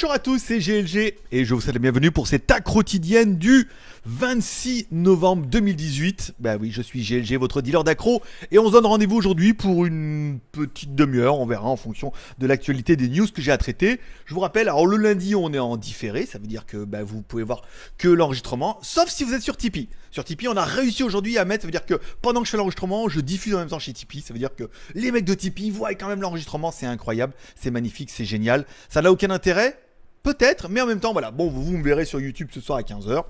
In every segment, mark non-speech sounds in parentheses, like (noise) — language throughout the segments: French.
Bonjour à tous, c'est GLG et je vous souhaite la bienvenue pour cette accro quotidienne du 26 novembre 2018. Bah oui, je suis GLG, votre dealer d'accro, et on se donne rendez-vous aujourd'hui pour une petite demi-heure. On verra en fonction de l'actualité des news que j'ai à traiter. Je vous rappelle, alors le lundi, on est en différé, ça veut dire que bah, vous pouvez voir que l'enregistrement, sauf si vous êtes sur Tipeee. Sur Tipeee, on a réussi aujourd'hui à mettre, ça veut dire que pendant que je fais l'enregistrement, je diffuse en même temps chez Tipeee. Ça veut dire que les mecs de Tipeee voient quand même l'enregistrement, c'est incroyable, c'est magnifique, c'est génial. Ça n'a aucun intérêt peut-être, mais en même temps, voilà, bon, vous, me verrez sur YouTube ce soir à 15h.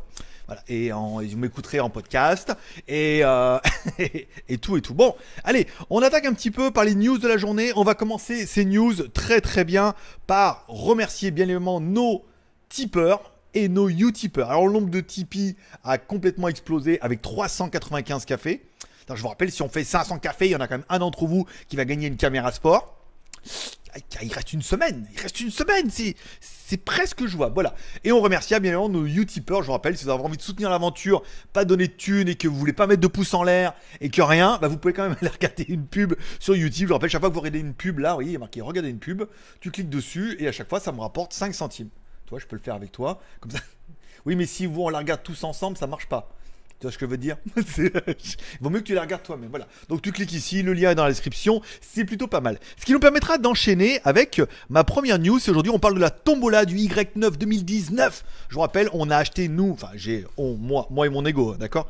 Voilà, et, vous m'écouterez en podcast euh, (laughs) et, tout et tout. Bon, allez, on attaque un petit peu par les news de la journée. On va commencer ces news très très bien par remercier bien évidemment nos tipeurs et nos utipeurs. Alors le nombre de Tipeee a complètement explosé avec 395 cafés. je vous rappelle, si on fait 500 cafés, il y en a quand même un d'entre vous qui va gagner une caméra sport. Ah, il reste une semaine, il reste une semaine, c'est presque vois, voilà. Et on remercie bien évidemment nos Utipeurs, je vous rappelle, si vous avez envie de soutenir l'aventure, pas donner de thunes et que vous voulez pas mettre de pouce en l'air et que rien, bah vous pouvez quand même (laughs) aller regarder une pub sur YouTube. Je vous rappelle, chaque fois que vous regardez une pub, là, vous voyez, il y a marqué regarder une pub, tu cliques dessus et à chaque fois ça me rapporte 5 centimes. Toi, je peux le faire avec toi, comme ça. (laughs) Oui, mais si vous, on la regarde tous ensemble, ça marche pas. Tu vois ce que je veux dire Il (laughs) euh, vaut mieux que tu la regardes toi-même. Voilà. Donc tu cliques ici, le lien est dans la description. C'est plutôt pas mal. Ce qui nous permettra d'enchaîner avec euh, ma première news. Aujourd'hui, on parle de la tombola du Y9 2019. Je vous rappelle, on a acheté nous, enfin j'ai, moi, moi et mon ego, hein, d'accord.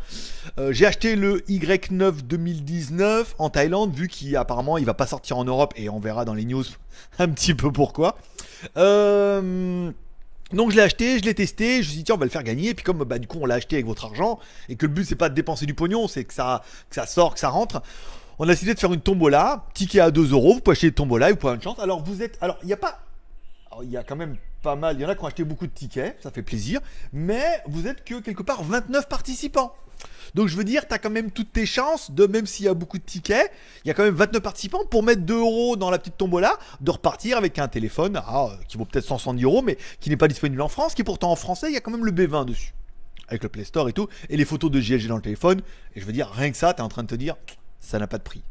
Euh, j'ai acheté le Y9 2019 en Thaïlande, vu qu'apparemment il va pas sortir en Europe et on verra dans les news (laughs) un petit peu pourquoi. Euh donc je l'ai acheté, je l'ai testé, je me suis dit tiens on va le faire gagner, et puis comme bah, du coup on l'a acheté avec votre argent, et que le but c'est pas de dépenser du pognon, c'est que ça, que ça sort, que ça rentre, on a décidé de faire une tombola, ticket à 2 euros, vous pouvez acheter une tombola, vous pouvez avoir une chance. Alors vous êtes, alors il n'y a pas, il y a quand même pas mal, il y en a qui ont acheté beaucoup de tickets, ça fait plaisir, mais vous êtes que quelque part 29 participants. Donc je veux dire, tu as quand même toutes tes chances de, même s'il y a beaucoup de tickets, il y a quand même 29 participants pour mettre 2 euros dans la petite tombola, de repartir avec un téléphone ah, euh, qui vaut peut-être 170 euros, mais qui n'est pas disponible en France, qui est pourtant en français, il y a quand même le B20 dessus, avec le Play Store et tout, et les photos de GLG dans le téléphone. Et je veux dire, rien que ça, tu es en train de te dire, ça n'a pas de prix.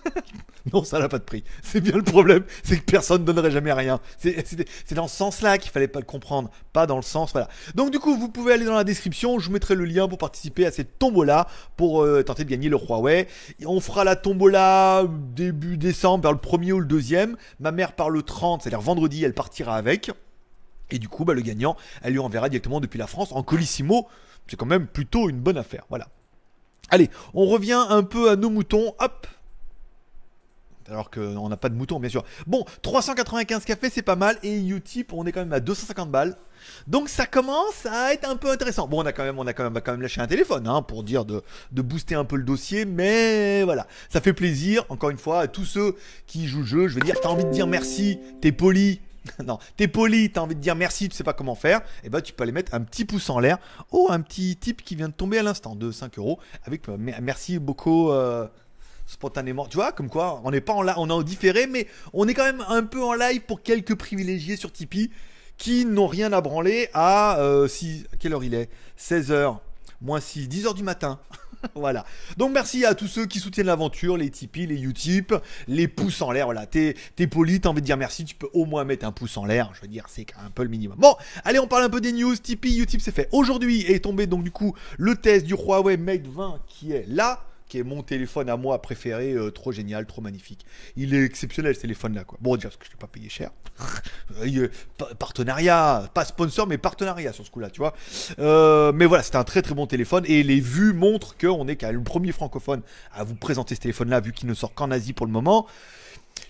(laughs) non, ça n'a pas de prix. C'est bien le problème, c'est que personne ne donnerait jamais rien. C'est dans ce sens-là qu'il fallait pas le comprendre, pas dans le sens. Voilà. Donc, du coup, vous pouvez aller dans la description, je vous mettrai le lien pour participer à cette tombola pour euh, tenter de gagner le Huawei. on fera la tombola début décembre, vers le 1 ou le deuxième. Ma mère, part le 30, c'est-à-dire vendredi, elle partira avec. Et du coup, bah, le gagnant, elle lui enverra directement depuis la France en colissimo. C'est quand même plutôt une bonne affaire. Voilà. Allez, on revient un peu à nos moutons. Hop, alors qu'on n'a pas de mouton, bien sûr. Bon, 395 cafés, c'est pas mal. Et Utip, on est quand même à 250 balles. Donc ça commence à être un peu intéressant. Bon, on a quand même, on a quand même, quand même lâché un téléphone hein, pour dire de, booster un peu le dossier, mais voilà, ça fait plaisir. Encore une fois, à tous ceux qui jouent le jeu, je veux dire, t'as envie de dire merci, t'es poli. (laughs) non, t'es poli, t'as envie de dire merci, tu sais pas comment faire, et eh ben tu peux aller mettre un petit pouce en l'air. Oh, un petit type qui vient de tomber à l'instant de 5 euros avec euh, merci beaucoup. Euh, spontanément. Tu vois, comme quoi, on n'est pas en live, on est en différé, mais on est quand même un peu en live pour quelques privilégiés sur Tipeee qui n'ont rien à branler à euh, quelle heure il est 16h, moins 6, 10h du matin. (laughs) voilà. Donc merci à tous ceux qui soutiennent l'aventure, les Tipeee, les Utip, les pouces en l'air. Voilà, t'es poli, t'as envie de dire merci, tu peux au moins mettre un pouce en l'air. Je veux dire, c'est un peu le minimum. Bon, allez, on parle un peu des news. Tipeee, Utip, c'est fait. Aujourd'hui est tombé donc du coup le test du Huawei Mate 20 qui est là mon téléphone à moi préféré, euh, trop génial, trop magnifique. Il est exceptionnel ce téléphone-là, quoi. Bon, déjà parce que je l'ai pas payé cher. (laughs) Euh, partenariat, pas sponsor, mais partenariat sur ce coup-là, tu vois. Euh, mais voilà, c'est un très très bon téléphone et les vues montrent qu'on est le premier francophone à vous présenter ce téléphone-là, vu qu'il ne sort qu'en Asie pour le moment.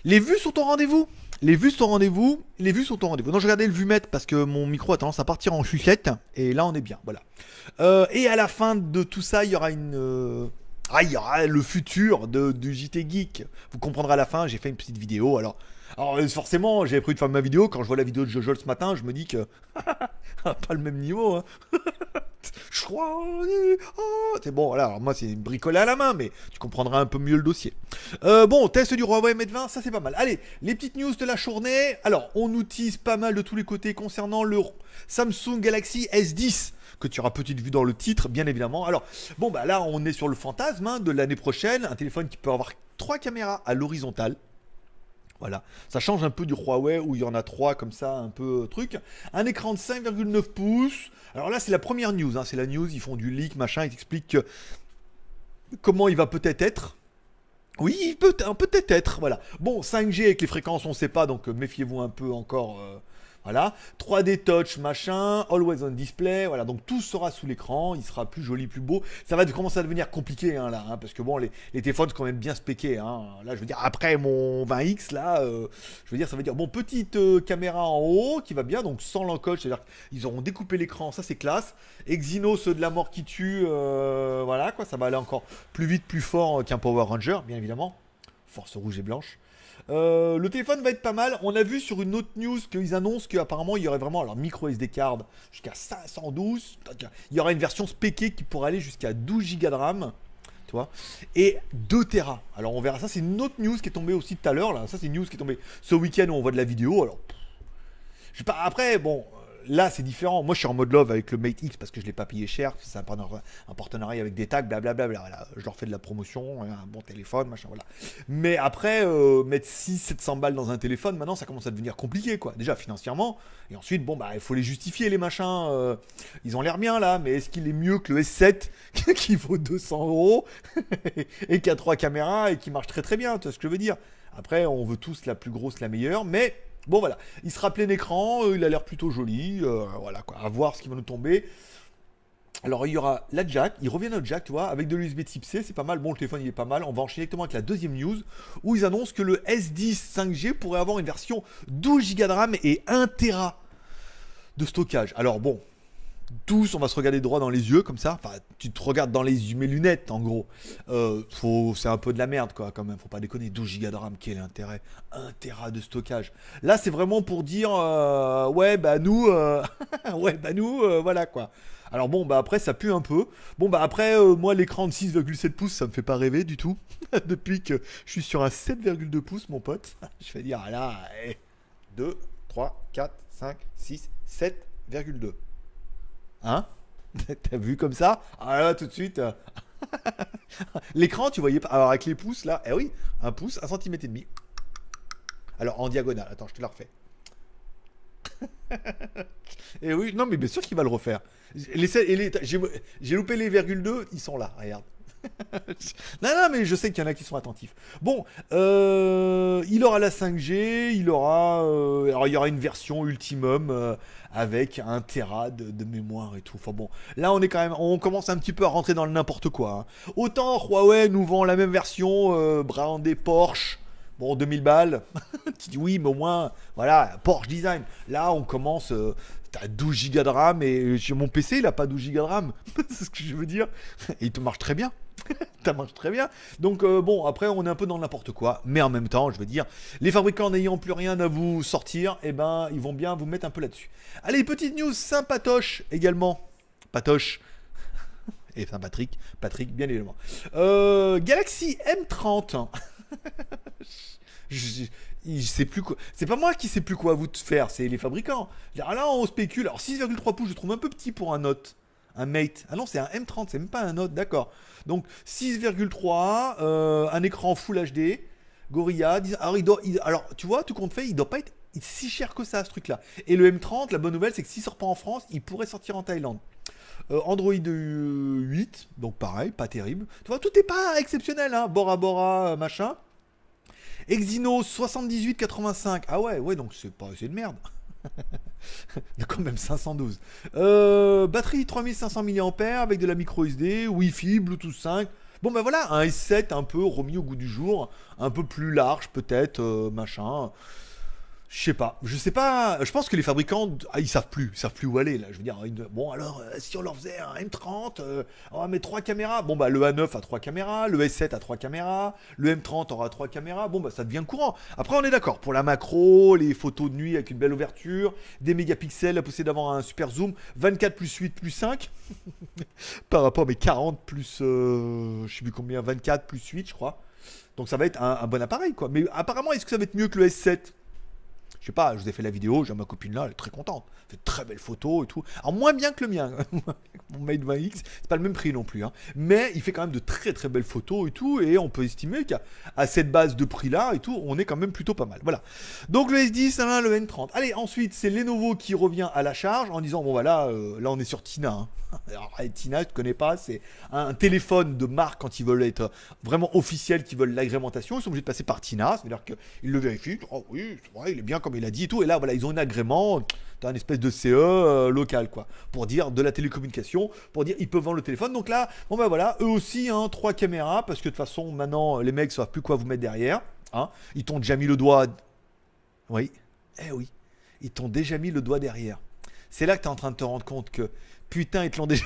Les vues sont au rendez-vous. Les vues sont au rendez-vous. Les vues sont au rendez-vous. Non, je regardais le vumètre parce que mon micro a tendance à partir en chuchette. Et là, on est bien. Voilà. et à la fin de tout ça, il y aura une. Aïe, ah, le futur de, du JT Geek. Vous comprendrez à la fin, j'ai fait une petite vidéo. Alors, alors euh, forcément, j'avais prévu de faire ma vidéo. Quand je vois la vidéo de Jojo ce matin, je me dis que (laughs) ah, pas le même niveau. Hein. (laughs) je crois. Euh, oh, c'est bon, Alors moi, c'est bricolé à la main, mais tu comprendras un peu mieux le dossier. Euh, bon, test du Huawei m 20, ça c'est pas mal. Allez, les petites news de la journée. Alors, on nous pas mal de tous les côtés concernant le Samsung Galaxy S10 que tu auras petite vue dans le titre, bien évidemment. Alors, bon, bah là, on est sur le fantasme hein, de l'année prochaine, un téléphone qui peut avoir trois caméras à l'horizontale, voilà, ça change un peu du Huawei où il y en a trois comme ça, un peu euh, truc. Un écran de 5,9 pouces. Alors là, c'est la première news, hein. c'est la news, ils font du leak, machin, ils expliquent euh, comment il va peut-être être. Oui, peut peut-être être, voilà. Bon, 5G avec les fréquences, on ne sait pas, donc euh, méfiez-vous un peu encore. Voilà. 3D touch, machin, always on display. Voilà, donc tout sera sous l'écran. Il sera plus joli, plus beau. Ça va commencer à devenir compliqué hein, là, hein, parce que bon, les, téléphones sont quand même bien spéqués. Hein. Là, je veux dire, après mon 20X, là, euh, je veux dire, ça veut dire, bon, petite euh, caméra en haut qui va bien, donc sans l'encoche. C'est-à-dire qu'ils auront découpé l'écran, ça c'est classe. Exynos euh, de la mort qui tue, voilà, quoi, ça va aller encore plus vite, plus fort qu'un Power Ranger, bien évidemment force rouge et blanche. Euh, le téléphone va être pas mal. On a vu sur une autre news qu'ils annoncent qu'apparemment il y aurait vraiment alors micro SD card jusqu'à 512. Il y aura une version spéquée qui pourrait aller jusqu'à 12 Go de RAM. Tu vois et 2 Tera. Alors on verra ça. C'est une autre news qui est tombée aussi tout à l'heure. Ça, c'est une news qui est tombée ce week-end où on voit de la vidéo. Alors, je sais pas. Après, bon, là, c'est différent. Moi, je suis en mode love avec le Mate X parce que je ne l'ai pas payé cher. C'est un, un partenariat, avec des tags, blablabla. Bla, Je leur fais de la promotion, hein, un bon téléphone, machin, voilà. Mais après, euh, mettre 6 700 balles dans un téléphone, maintenant, ça commence à devenir compliqué, quoi. Déjà, financièrement. Et ensuite, bon, bah, il faut les justifier, les machins. Euh. ils ont l'air bien, là, mais est-ce qu'il est mieux que le S7 (laughs) qui vaut 200 euros (laughs) et qui a trois caméras et qui marche très très bien Tu vois ce que je veux dire Après, on veut tous la plus grosse, la meilleure, mais Bon voilà, il sera plein écran, euh, il a l'air plutôt joli, euh, voilà quoi, à voir ce qui va nous tomber. Alors il y aura la jack, ils revient au jack, tu vois, avec de l'USB type C, c'est pas mal, bon le téléphone il est pas mal, on va enchaîner directement avec la deuxième news, où ils annoncent que le S10 5G pourrait avoir une version 12 Go de RAM et 1 Tera de stockage. Alors bon, tous, on va se regarder droit dans les yeux comme ça. Enfin, tu te regardes dans les yeux, mes lunettes en gros. Euh, faut, c'est un peu de la merde quoi, quand même. Faut pas déconner. 12 Go de RAM, quel intérêt 1 Tera de stockage. Là, c'est vraiment pour dire euh, ouais, bah nous, euh, (laughs) ouais, bah nous, voilà quoi. Alors bon, bah après, ça pue un peu. Bon, bah après, moi, l'écran de 6,7 pouces, ça me fait pas rêver du tout. (laughs) Depuis que je suis sur un 7,2 pouces, mon pote. (laughs) je vais dire ah là, 2, 3, 4, 5, 6, 7,2. Hein (laughs) T'as vu comme ça Ah là, tout de suite. (laughs) L'écran, tu voyais pas. Alors, avec les pouces, là, eh oui, un pouce, un centimètre et demi. Alors, en diagonale. Attends, je te la refais. (laughs) et eh oui, non, mais bien sûr qu'il va le refaire. J'ai loupé les virgule 2, ils sont là, regarde non, non, mais je sais qu'il y en a qui sont attentifs. Bon, euh, il aura la 5G, il aura, euh, alors il y aura une version ultimum euh, avec un Tera de, mémoire et tout. Enfin bon, là on est quand même, on commence un petit peu à rentrer dans le n'importe quoi. Hein. Autant Huawei nous vend la même version, brandé Porsche. Bon, 2000 balles, (laughs) tu dis oui, mais au moins, voilà, Porsche Design. Là, on commence, t'as 12 gigas de RAM et mon PC il a pas 12 gigas de RAM. (laughs) c'est ce que je veux dire. Et il te marche très bien. (laughs) ça marche très bien. Donc euh, bon, après on est un peu dans n'importe quoi, mais en même temps, je veux dire, les fabricants n'ayant plus rien à vous sortir, eh ben ils vont bien vous mettre un peu là-dessus. Allez, petite news sympatoche également. Patoche. (laughs) Et Saint-Patrick, Patrick, bien évidemment. Euh, Galaxy M30. (laughs) je, sais plus quoi. C'est pas moi qui sais plus quoi vous faire, c'est les fabricants. Là, on spécule. Alors 6,3 pouces, je trouve un peu petit pour un note un Mate. Ah non, c'est un M30, c'est même pas un autre, d'accord. Donc 6,3, euh, un écran Full HD, Gorilla. Alors, tu vois, tout compte fait, il doit pas être si cher que ça ce truc-là. Et le M30, la bonne nouvelle, c'est que s'il sort pas en France, il pourrait sortir en Thaïlande. Euh, Android 8, euh, donc pareil, pas terrible. Tu vois, tout est pas exceptionnel, hein. Bora Bora, machin. Exynos 7885. Ah ouais, ouais, donc c'est pas, c'est de merde. (laughs) (laughs) de quand même 512. Euh, batterie 3500 mAh avec de la micro SD, Wi-Fi, Bluetooth 5. Bon ben voilà, un S7 un peu remis au goût du jour, un peu plus large peut-être, euh, machin. Je sais pas. Je sais pas. Je pense que les fabricants, ah, ils savent plus, ils savent plus où aller là. Je veux dire, bon alors, euh, si on leur faisait un M30, euh, on va mettre trois caméras. Bon bah le A9 a trois caméras, le S7 a trois caméras, le M30 aura trois caméras. Bon bah ça devient courant. Après on est d'accord pour la macro, les photos de nuit avec une belle ouverture, des mégapixels, la poussée d'avant un super zoom, 24 plus 8 plus 5 (laughs) par rapport à mes 40 plus, euh, je sais plus combien, 24 plus 8 je crois. Donc ça va être un bon appareil quoi. Mais apparemment est-ce que ça va être mieux que le S7 je sais pas, je vous ai fait la vidéo, j'ai ma copine là, elle est très contente. Elle fait de très belles photos et tout. Alors moins bien que le mien, (laughs) mon Made 20X, c'est pas le même prix non plus. Hein. Mais il fait quand même de très très belles photos et tout. Et on peut estimer qu'à cette base de prix là et tout, on est quand même plutôt pas mal. Voilà. Donc le S10, le N30. Allez, ensuite c'est Lenovo qui revient à la charge en disant bon voilà, bah euh, là, on est sur Tina. Hein. (laughs) Alors, Tina, je ne connais pas, c'est un téléphone de marque quand ils veulent être euh, vraiment officiels, qu'ils veulent l'agrémentation, ils sont obligés de passer par Tina, c'est-à-dire qu'ils le vérifient, oh oui, vrai, il est bien comme il a dit et tout, et là, voilà, ils ont un agrément, un espèce de CE euh, local, quoi, pour dire de la télécommunication, pour dire ils peuvent vendre le téléphone. Donc là, bon ben voilà, eux aussi, hein, trois caméras, parce que de toute façon, maintenant, les mecs ne savent plus quoi vous mettre derrière, hein, ils t'ont déjà mis le doigt. Oui, eh oui, ils t'ont déjà mis le doigt derrière. C'est là que tu es en train de te rendre compte que Putain, ils te l'ont déjà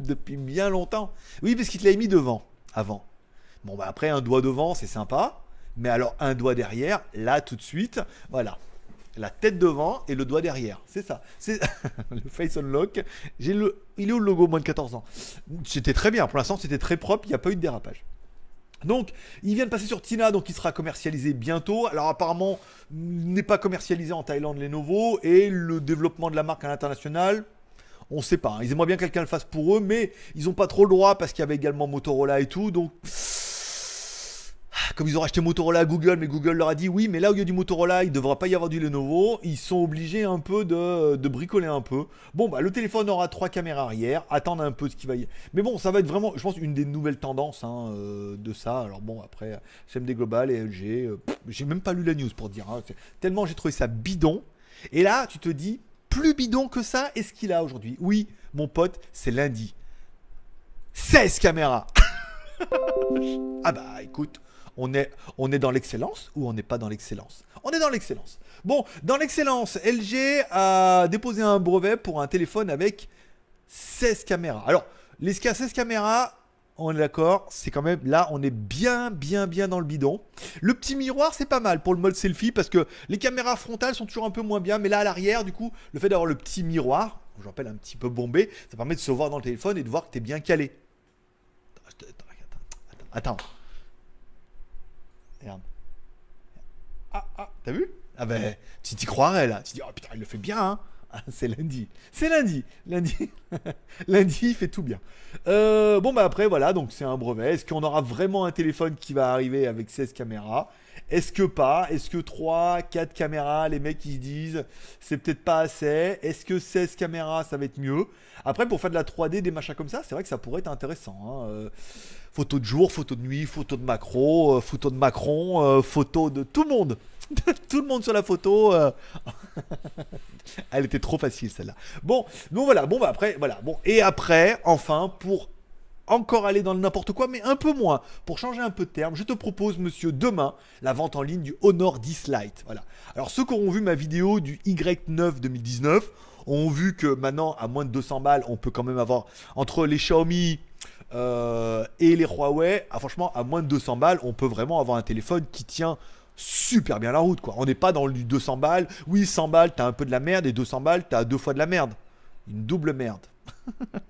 depuis bien longtemps. Oui, parce qu'il te l'avaient mis devant, avant. Bon, bah après, un doigt devant, c'est sympa. Mais alors, un doigt derrière, là, tout de suite, voilà. La tête devant et le doigt derrière. C'est ça. C'est (laughs) le face unlock. J'ai Il est au logo moins de 14 ans. C'était très bien. Pour l'instant, c'était très propre. Il n'y a pas eu de dérapage. Donc, il vient de passer sur Tina, donc il sera commercialisé bientôt. Alors, apparemment, mm, n'est pas commercialisé en Thaïlande, les nouveaux. Et le développement de la marque à l'international, on sait pas. Hein. Ils aimeraient bien que quelqu'un le fasse pour eux, mais ils n'ont pas trop le droit parce qu'il y avait également Motorola et tout, donc comme ils ont acheté Motorola à Google, mais Google leur a dit oui, mais là où il y a du Motorola, il ne devra pas y avoir du Lenovo, ils sont obligés un peu de, bricoler un peu. Bon, bah le téléphone aura trois caméras arrière, attendre un peu ce qui va y Mais bon, ça va être vraiment, je pense, une des nouvelles tendances hein, euh, de ça. Alors bon, après, CMD Global et LG, euh, j'ai même pas lu la news pour dire, hein. tellement j'ai trouvé ça bidon. Et là, tu te dis, plus bidon que ça est-ce qu'il a aujourd'hui Oui, mon pote, c'est lundi. 16 caméras (laughs) Ah bah écoute, on est, on est dans l'excellence ou on n'est pas dans l'excellence On est dans l'excellence. Bon, dans l'excellence, LG a déposé un brevet pour un téléphone avec 16 caméras. Alors, les 16 caméras, on est d'accord, c'est quand même là, on est bien, bien, bien dans le bidon. Le petit miroir, c'est pas mal pour le mode selfie parce que les caméras frontales sont toujours un peu moins bien, mais là à l'arrière, du coup, le fait d'avoir le petit miroir, je rappelle un petit peu bombé, ça permet de se voir dans le téléphone et de voir que t'es bien calé. Attends, attends, Ah, ah, t'as vu Ah ben, tu t'y croirais là. Tu dis, oh putain, il le fait bien, hein. Ah, c'est lundi. C'est lundi. Lundi. (laughs) lundi, il fait tout bien. Euh, bon, bah après, voilà, donc c'est un brevet. Est-ce qu'on aura vraiment un téléphone qui va arriver avec 16 caméras Est-ce que pas Est-ce que 3, 4 caméras, les mecs, ils se disent, c'est peut-être pas assez Est-ce que 16 caméras, ça va être mieux Après, pour faire de la 3D, des machins comme ça, c'est vrai que ça pourrait être intéressant. Hein. Euh, photo de jour, photo de nuit, photo de macro, euh, photo de Macron, photo de tout le monde (laughs) tout le monde sur la photo. Euh. (laughs) Elle était trop facile celle-là. Bon, donc voilà, bon bah après, voilà, bon et après, enfin pour encore aller dans le n'importe quoi, mais un peu moins. Pour changer un peu de terme, je te propose, monsieur, demain, la vente en ligne du Honor 10 Lite. Voilà. Alors, ceux qui auront vu ma vidéo du Y9 2019 ont vu que maintenant, à moins de 200 balles, on peut quand même avoir entre les Xiaomi euh, et les Huawei. Ah, franchement, à moins de 200 balles, on peut vraiment avoir un téléphone qui tient super bien la route, quoi. On n'est pas dans le 200 balles. Oui, 100 balles, t'as un peu de la merde, et 200 balles, t'as deux fois de la merde. Une double merde. (laughs)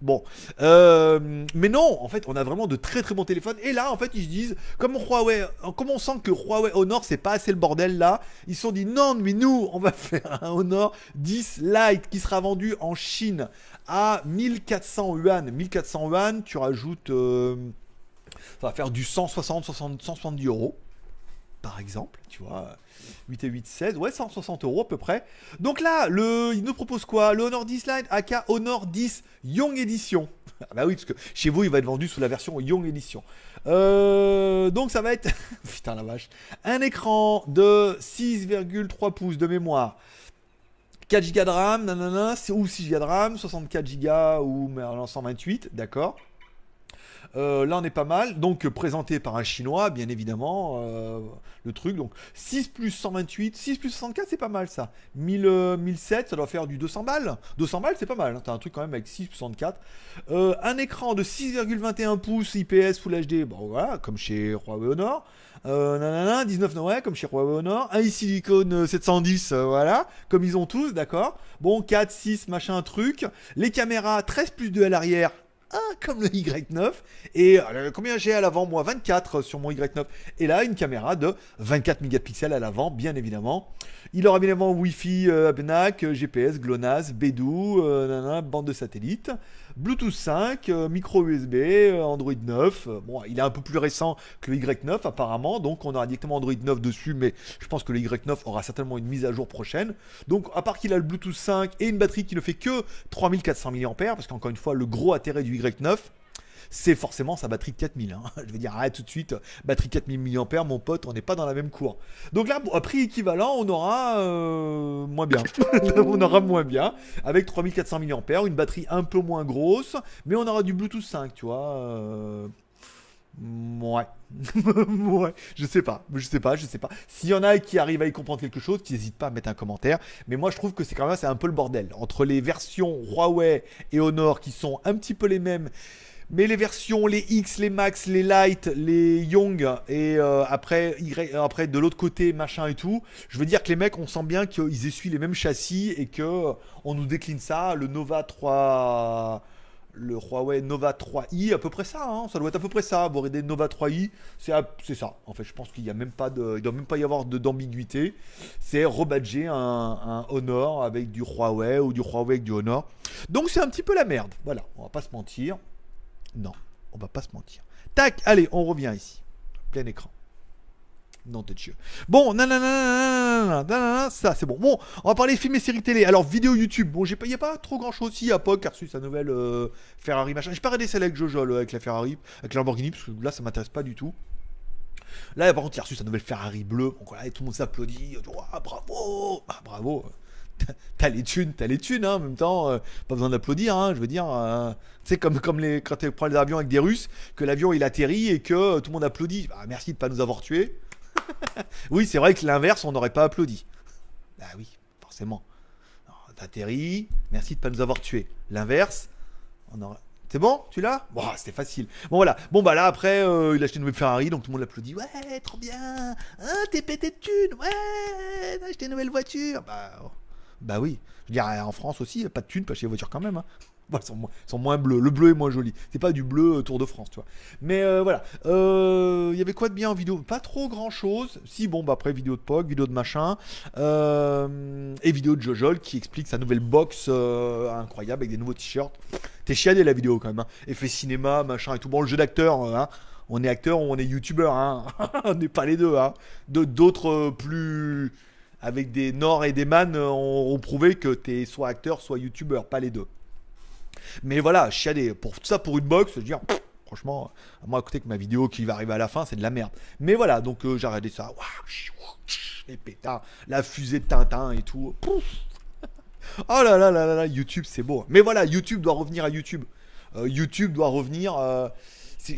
Bon. Euh, mais non, en fait, on a vraiment de très très bons téléphones. Et là, en fait, ils se disent, comme Huawei, comme on sent que Huawei Honor, c'est pas assez le bordel là, ils se sont dit, non, mais nous, on va (laughs) faire un Honor 10 Lite qui sera vendu en Chine à 1400 yuan. 1400 yuan, tu rajoutes... Euh, ça va faire du 160, 60, 170 euros, par exemple, tu vois. 8 et 8, 16, ouais, 160 euros à peu près. Donc là, le, il nous propose quoi Le Honor 10 Lite, AK Honor 10 Young Edition. (laughs) Ah bah oui, parce que chez vous, il va être vendu sous la version Young Edition. Euh, donc ça va être. (laughs) Putain la vache. Un écran de 6,3 pouces de mémoire. 4 Go de RAM, nanana, ou 6 Go de RAM, 64 Go ou 128, d'accord euh, là, on est pas mal. Donc, euh, présenté par un Chinois, bien évidemment, euh, le truc. Donc, 6 plus 128, 6 plus 64, c'est pas mal ça. 1000, 1007, ça doit faire du 200 balles. 200 balles, c'est pas mal. Hein, t'as un truc quand même avec 6 plus 64. un écran de 6,21 pouces IPS Full HD, bon voilà, comme chez Huawei Honor. 19 Noël comme chez Huawei Honor. Un silicone 710, voilà, comme ils ont tous, d'accord. Bon, 4, 6, machin, truc. Les caméras, 13 plus 2 à l'arrière, ah, comme le Y9. Et euh, combien j'ai à l'avant Moi, 24 sur mon Y9. Et là, une caméra de 24 mégapixels à l'avant, bien évidemment. Il aura bien évidemment Wi-Fi, euh, ABNAC, euh, GPS, GLONASS, BEDOU, bande de satellites. Bluetooth 5, euh, micro USB, euh, Android 9. bon, il est un peu plus récent que le Y9 apparemment, donc on aura directement Android 9 dessus, mais je pense que le Y9 aura certainement une mise à jour prochaine. Donc à part qu'il a le Bluetooth 5 et une batterie qui ne fait que 3400 mAh, parce qu'encore une fois, le gros intérêt du Y9, c'est forcément sa batterie de 4000. Hein. (laughs) Je vais dire, tout de suite, batterie 4000 mAh, mon pote, on n'est pas dans la même cour. Donc là, à prix équivalent, on aura euh, moins bien. (laughs) on aura moins bien, avec 3400 mAh, une batterie un peu moins grosse, mais on aura du Bluetooth 5, tu vois. Euh, ouais. (laughs) ouais. Je sais pas. Je sais pas. Je sais pas. S'il y en a qui arrivent à y comprendre quelque chose, qui pas à mettre un commentaire. Mais moi, je trouve que c'est quand même un peu le bordel. Entre les versions Huawei et Honor qui sont un petit peu les mêmes mais les versions, les X, les Max, les Light, les Young, et euh, après, après de l'autre côté, machin et tout, je veux dire que les mecs, on sent bien qu'ils essuient les mêmes châssis et que euh, on nous décline ça. Le Nova 3, le Huawei Nova 3i, à peu près ça, hein, ça doit être à peu près ça. Vous des Nova 3i, c'est ça. En fait, je pense qu'il ne a même pas doit même pas y avoir d'ambiguïté. C'est rebadger un, un, Honor avec du Huawei ou du Huawei avec du Honor. Donc c'est un petit peu la merde. Voilà, on va pas se mentir. Non, on va pas se mentir. Tac, allez, on revient ici. Plein écran. Non de Dieu. Bon, nanana, nanana, ça c'est bon. Bon, on va parler films et séries télé. Alors, vidéo YouTube, bon, il n'y a pas trop grand chose aussi. à a reçu sa nouvelle Ferrari machin. Je pas des celle avec Jojo, avec la Ferrari, avec la Lamborghini, parce que là ça m'intéresse pas du tout. Là, par contre, il a reçu sa nouvelle Ferrari bleue. Donc là, tout le monde s'applaudit. Oh, bravo ah, Bravo (laughs) t'as les thunes, t'as les thunes, hein, en même temps, euh, pas besoin d'applaudir, hein, je veux dire, euh, Tu sais comme, comme les, quand tu prends les avions avec des Russes, que l'avion il atterrit et que euh, tout le monde applaudit. Ah, merci de pas nous avoir tués. (laughs) oui, c'est vrai que l'inverse, on n'aurait pas applaudi. Bah oui, forcément. T'atterris, merci de pas nous avoir tués. L'inverse, on aurait... C'est bon Tu l'as ah, c'était facile. Bon, voilà. Bon, bah là, après, il a acheté une nouvelle Ferrari, donc tout le monde l'applaudit. Ouais, trop bien Hein, t'es pété de thunes Ouais, t'as acheté une nouvelle voiture Bah, oh. Bah oui. Je veux dire, en France aussi, pas de thunes, pas chez les voitures quand même. Hein. (laughs) sont, moins, bleus. Le bleu est moins joli. C'est pas du bleu euh, Tour de France, tu vois. Mais euh, voilà. Il euh, y avait quoi de bien en vidéo Pas trop grand chose. Si, bon, bah après, vidéo de Pog, vidéo de machin. et vidéo de Jojol qui explique sa nouvelle box incroyable avec des nouveaux t-shirts. T'es chiadé la vidéo quand même. Hein. Effet cinéma, machin et tout. Bon, le jeu d'acteur, hein on est acteur ou on est youtubeur, hein. (laughs) on n'est pas les deux, hein. d'autres plus avec des Nord et des Man euh, on prouvait que es soit acteur, soit youtubeur, pas les deux. Mais voilà, chialer, pour tout ça pour une box, je veux dire, franchement, moi à côté que ma vidéo qui va arriver à la fin, c'est de la merde. Mais voilà, donc euh, j'ai regardé ça, les pétards, la fusée de Tintin et tout, (laughs) Oh là là là là là, YouTube c'est beau. Mais voilà, YouTube doit revenir à YouTube. Euh, YouTube doit revenir. Euh,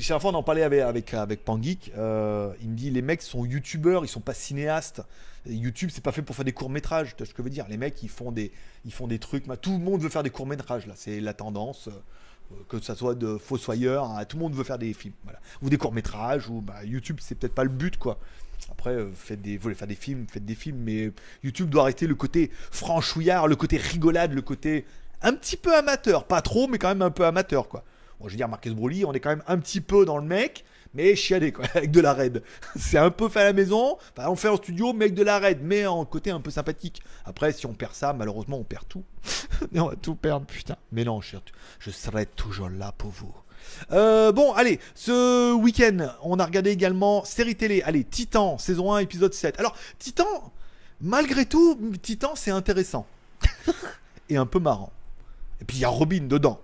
chaque fois on en parlait avec, avec, Pangeek. il me dit les mecs sont youtubeurs, ils sont pas cinéastes. YouTube, c'est pas fait pour faire des courts-métrages, tu vois ce que je veux dire. Les mecs, ils font des, ils font des trucs. Tout le monde veut faire des courts-métrages, là. C'est la tendance, euh, euh, que ça soit de Fossoyeur, hein, tout le monde veut faire des films, Ou des courts-métrages, ou bah, YouTube, c'est peut-être pas le but, quoi. Après, euh, faites des, vous voulez faire des films, faites des films, mais YouTube doit arrêter le côté franchouillard, le côté rigolade, le côté un petit peu amateur. Pas trop, mais quand même un peu amateur, quoi. je veux dire, Marquez Broly, on est quand même un petit peu dans le mec mais chialé quoi, (laughs) avec de la raid. C'est un peu fait à la maison, enfin, on fait en studio, mais avec de la raid, mais en côté un peu sympathique. Après, si on perd ça, malheureusement, on perd tout. (laughs) et on va tout perdre, putain. Mais non, je, je serai toujours là pour vous. Euh, bon, allez, ce week-end, on a regardé également série télé. Allez, Titan, saison 1, épisode 7. Alors, Titan, malgré tout, Titan, c'est intéressant. (laughs) et un peu marrant. Et puis, il y a Robin dedans.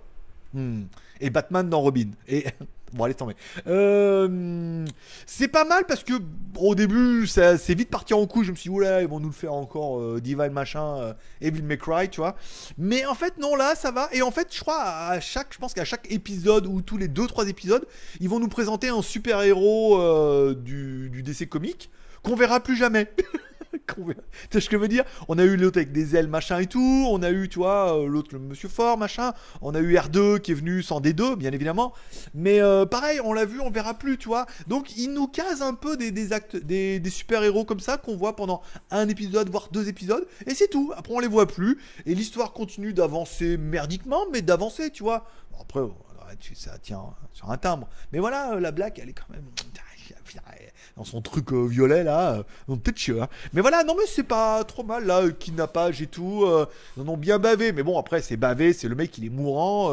Hmm. Et Batman dans Robin. Et Bon, allez, tomber. Euh, c'est pas mal parce que au début, c'est vite parti en couille. Je me suis dit, oula, ils vont nous le faire encore. Euh, Divine machin, euh, Evil May Cry, tu vois. Mais en fait, non, là, ça va. Et en fait, je crois à chaque, je pense qu'à chaque épisode ou tous les 2-3 épisodes, ils vont nous présenter un super héros du, du DC comique qu'on verra plus jamais. (laughs) (laughs) tu sais ce que je veux dire On a eu l'autre avec des ailes, machin et tout. On a eu, tu vois, euh, l'autre, le monsieur fort, machin. On a eu R2 qui est venu sans D2, bien évidemment. Mais euh, pareil, on l'a vu, on verra plus, tu vois. Donc, il nous case un peu des, actes, des, super-héros comme ça qu'on voit pendant un épisode, voire deux épisodes. Et c'est tout. Après, on les voit plus. Et l'histoire continue d'avancer merdiquement, mais d'avancer, tu vois. après, ça tient sur un timbre. Mais voilà, euh, la blague, elle est quand même eh, dans son truc euh, violet là, euh, peut-être chieux. Hein. Mais voilà, non mais c'est pas trop mal là, euh, kidnappage et tout, ils en ont bien bavé. Mais bon après c'est bavé, c'est le mec il est mourant,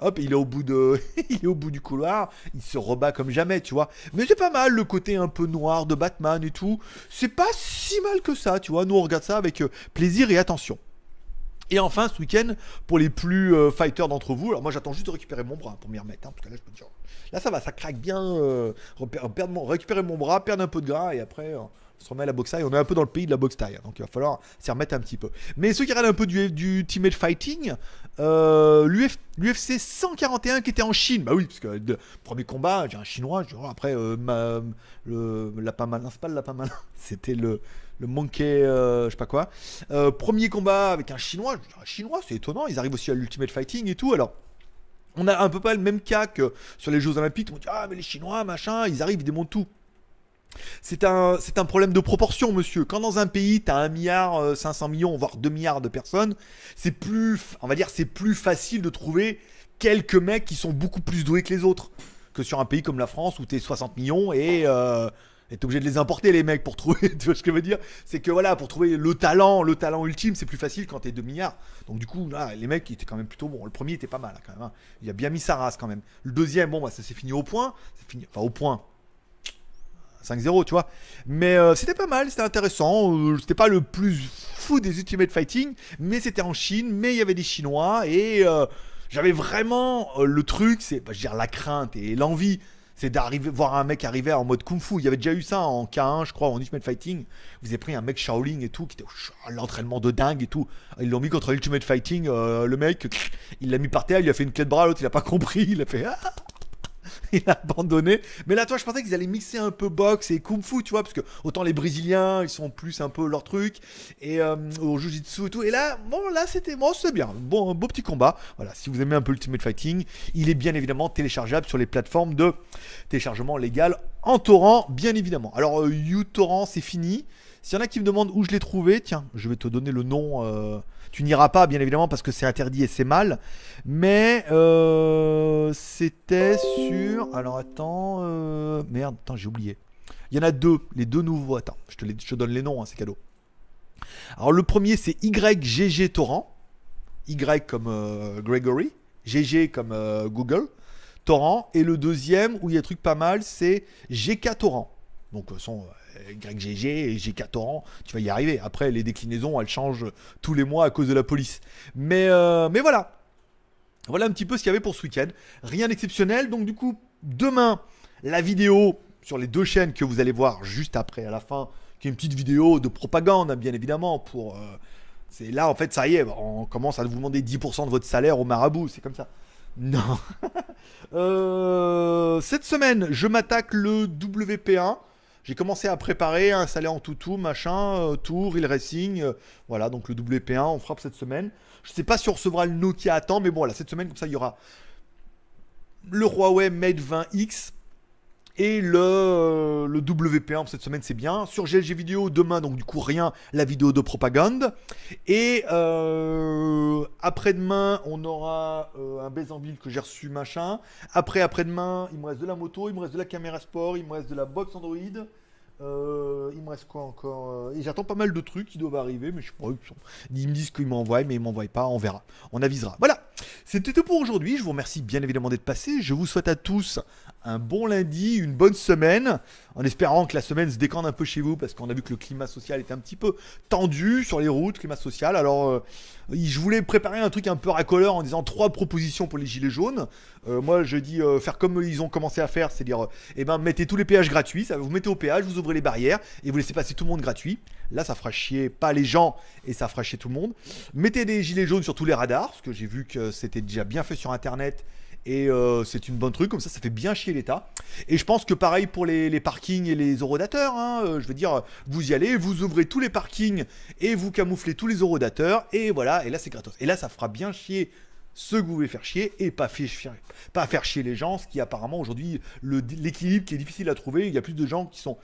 hop il est au bout de, (laughs) il est au bout du couloir, il se rebat comme jamais, tu vois. Mais c'est pas mal le côté un peu noir de Batman et tout, c'est pas si mal que ça, tu vois. Nous on regarde ça avec plaisir et attention. Et enfin, ce week-end, pour les plus euh, fighters d'entre vous, alors moi j'attends juste de récupérer mon bras hein, pour m'y remettre. Hein, parce là, je peux dire, oh, là, ça va, ça craque bien. Euh, euh, récupérer mon bras, perdre un peu de gras et après. on se remet à la boxe taille, on est un peu dans le pays de la boxe taille, hein, donc il va falloir s'y remettre un petit peu. Mais ceux qui regardent un peu du, du Team Fighting, l'UFC 141 qui était en Chine, bah oui, parce que premier combat, j'ai un chinois, oh, après, ma, le lapin malin, c'est pas le lapin malin, (laughs) c'était le, le Monkey, euh, je sais pas quoi. Euh, premier combat avec un Chinois. Un Chinois, c'est étonnant. Ils arrivent aussi à l'Ultimate Fighting et tout. Alors, on a un peu pas le même cas que sur les Jeux Olympiques. On dit ah mais les Chinois machin, ils arrivent, ils démontent tout. C'est un, un problème de proportion, monsieur. Quand dans un pays, t'as 1 milliard 500 euh, millions, voire 2 milliards de personnes, c'est plus, on va dire, c'est plus facile de trouver quelques mecs qui sont beaucoup plus doués que les autres que sur un pays comme la France où t'es 60 millions et et t'es obligé de les importer, les mecs, pour trouver. (laughs) tu vois ce que je veux dire C'est que voilà, pour trouver le talent, le talent ultime, c'est plus facile quand t'es 2 milliards. Donc du coup, là, les mecs, ils étaient quand même plutôt bons. Le premier était pas mal, hein, quand même. Hein. Il a bien mis sa race, quand même. Le deuxième, bon, bah, ça s'est fini au point. Fini... Enfin, au point. 5-0, tu vois. Mais euh, c'était pas mal, c'était intéressant. Euh, c'était pas le plus fou des Ultimate Fighting, mais c'était en Chine, mais il y avait des Chinois et. Euh, j'avais vraiment le truc, c'est, pas bah, je veux dire, la crainte et l'envie c'est d'arriver voir un mec arriver en mode kung fu. Il y avait déjà eu ça en K1, je crois, en Ultimate Fighting. Vous avez pris un mec Shaolin et tout, qui était l'entraînement de dingue et tout. Ils l'ont mis contre Ultimate Fighting. Euh, le mec, il l'a mis par terre, il a fait une clé de bras, l'autre il a pas compris, il a fait. Ah! (laughs) il a abandonné. Mais là, toi, je pensais qu'ils allaient mixer un peu box et kung fu, tu vois, parce que autant les Brésiliens, ils sont plus un peu leur truc, et euh, au jujitsu et tout. Et là, bon, là, c'était bon, c'est bien. Bon, un beau petit combat. Voilà, si vous aimez un peu Ultimate Fighting, il est bien évidemment téléchargeable sur les plateformes de téléchargement légal en torrent, bien évidemment. Alors, U-Torrent, euh, c'est fini. S'il y en a qui me demandent où je l'ai trouvé, tiens, je vais te donner le nom. Euh, tu n'iras pas, bien évidemment, parce que c'est interdit et c'est mal. Mais euh, c'était sur. Alors attends. Euh, merde, attends, j'ai oublié. Il y en a deux, les deux nouveaux. Attends, je te, donne les noms, hein, c'est cadeau. Alors le premier, c'est YGG Torrent. Y comme Gregory. GG comme Google. Torrent. Et le deuxième, où il y a un truc pas mal, c'est GK Torrent. Donc, sont YGG, euh, G14, tu vas y arriver. Après, les déclinaisons, elles changent tous les mois à cause de la police. Mais, euh, mais voilà. Voilà un petit peu ce qu'il y avait pour ce week-end. Rien d'exceptionnel. Donc, du coup, demain, la vidéo sur les deux chaînes que vous allez voir juste après, à la fin, qui est une petite vidéo de propagande, hein, bien évidemment, pour. Euh, c'est là, en fait, ça y est, on commence à vous demander 10% de votre salaire au marabout. C'est comme ça. Non. (laughs) cette semaine, je m'attaque le WP1 j'ai commencé à préparer, à installer en toutou, machin, euh, tour, il racing, euh, voilà, donc le WP1, on frappe cette semaine. Je sais pas si on recevra le Nokia à temps, mais bon, là, cette semaine, comme ça, il y aura le Huawei Mate 20X et le, euh, le WP1 cette semaine, c'est bien. Sur GLG vidéo, demain, donc du coup, rien, la vidéo de propagande. Et euh, après-demain, on aura euh, un ville que j'ai reçu, machin. Après, après-demain, il me reste de la moto, il me reste de la caméra sport, il me reste de la box Android. Euh, il me reste quoi encore euh, Et j'attends pas mal de trucs qui doivent arriver, mais je sais pas. Ils me disent qu'ils m'envoient, mais ils m'envoient pas. On verra. On avisera. Voilà. C'était tout pour aujourd'hui. Je vous remercie bien évidemment d'être passé. Je vous souhaite à tous un bon lundi, une bonne semaine en espérant que la semaine se décande un peu chez vous, parce qu'on a vu que le climat social était un petit peu tendu sur les routes, climat social. Alors, euh, je voulais préparer un truc un peu racoleur en disant trois propositions pour les gilets jaunes. Euh, moi, je dis euh, faire comme ils ont commencé à faire, c'est-à-dire, eh ben, mettez tous les péages gratuits, ça, vous mettez au péage, vous ouvrez les barrières et vous laissez passer tout le monde gratuit. Là, ça fera chier pas les gens et ça fera chier tout le monde. Mettez des gilets jaunes sur tous les radars, parce que j'ai vu que c'était déjà bien fait sur Internet. Et euh, c'est une bonne truc, comme ça, ça fait bien chier l'État. Et je pense que pareil pour les, parkings et les orodateurs hein. euh, je veux dire, vous y allez, vous ouvrez tous les parkings et vous camouflez tous les orodateurs Et voilà, et là, c'est gratos. Et là, ça fera bien chier ceux que vous voulez faire chier et pas, pas faire chier les gens, ce qui apparemment aujourd'hui l'équilibre qui est difficile à trouver. Il y a plus de gens qui sont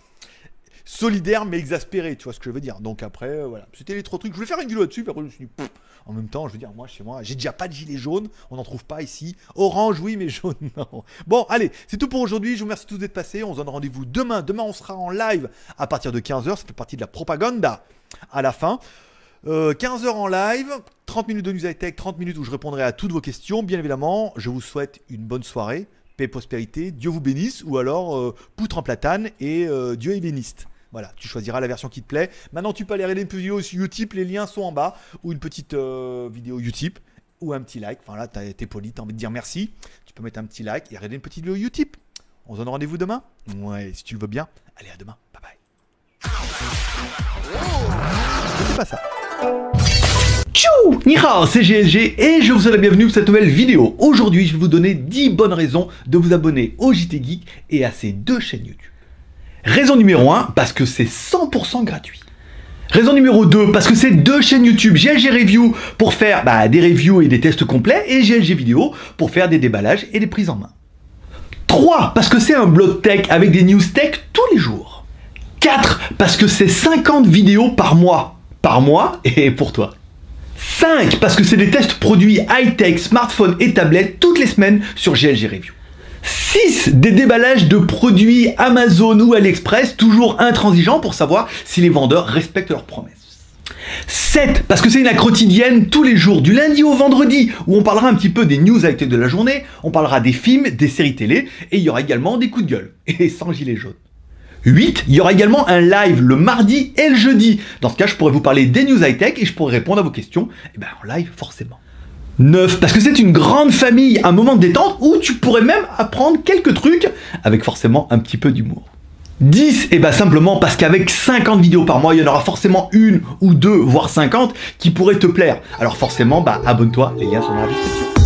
solidaire mais exaspéré, tu vois ce que je veux dire. Donc après, euh, voilà, c'était les trois trucs. Je voulais faire une vidéo là-dessus, mais après je me suis dit, en même temps, je veux dire, moi chez moi, j'ai déjà pas de gilet jaune, on n'en trouve pas ici. Orange, oui, mais (laughs) jaune, non. Bon, allez, c'est tout pour aujourd'hui. Je vous remercie tous d'être passés. On se donne rendez-vous demain. Demain, on sera en live à partir de 15h. Ça fait partie de la propagande bah, à la fin. 15h euh, en live, 30 minutes de news high tech, 30 minutes où je répondrai à toutes vos questions. Bien évidemment, je vous souhaite une bonne soirée prospérité, Dieu vous bénisse, ou alors euh, poutre en platane et euh, Dieu est béniste. Voilà, tu choisiras la version qui te plaît. Maintenant, tu peux aller regarder une vidéo sur Utip, les liens sont en bas, ou une petite euh, vidéo Utip, ou un petit like. Enfin là, as été poli, t'as envie de dire merci. Tu peux mettre un petit like et regarder une petite vidéo Utip. On se donne rendez-vous demain Ouais, si tu le veux bien. Allez, à demain. Bye bye. pas ça. Tchou hao c'est GLG et je vous souhaite la bienvenue pour cette nouvelle vidéo. Aujourd'hui, je vais vous donner 10 bonnes raisons de vous abonner au JT Geek et à ces deux chaînes YouTube. Raison numéro 1, parce que c'est 100% gratuit. Raison numéro 2, parce que c'est deux chaînes YouTube, GLG Review pour faire bah, des reviews et des tests complets et GLG Vidéo pour faire des déballages et des prises en main. 3, parce que c'est un blog tech avec des news tech tous les jours. 4, parce que c'est 50 vidéos par mois. Par mois et pour toi. 5 parce que c'est des tests produits high-tech, smartphones et tablettes toutes les semaines sur GLG Review. 6. Des déballages de produits Amazon ou AliExpress, toujours intransigeants pour savoir si les vendeurs respectent leurs promesses. 7. Parce que c'est une quotidienne tous les jours, du lundi au vendredi, où on parlera un petit peu des news actuelles de la journée, on parlera des films, des séries télé, et il y aura également des coups de gueule, et sans gilet jaune. 8, il y aura également un live le mardi et le jeudi. Dans ce cas, je pourrais vous parler des news high-tech et je pourrais répondre à vos questions eh ben, en live forcément. 9, parce que c'est une grande famille, un moment de détente où tu pourrais même apprendre quelques trucs avec forcément un petit peu d'humour. 10, et eh bien simplement parce qu'avec 50 vidéos par mois, il y en aura forcément une ou deux, voire 50 qui pourraient te plaire. Alors forcément, bah abonne-toi, les liens sont dans la description.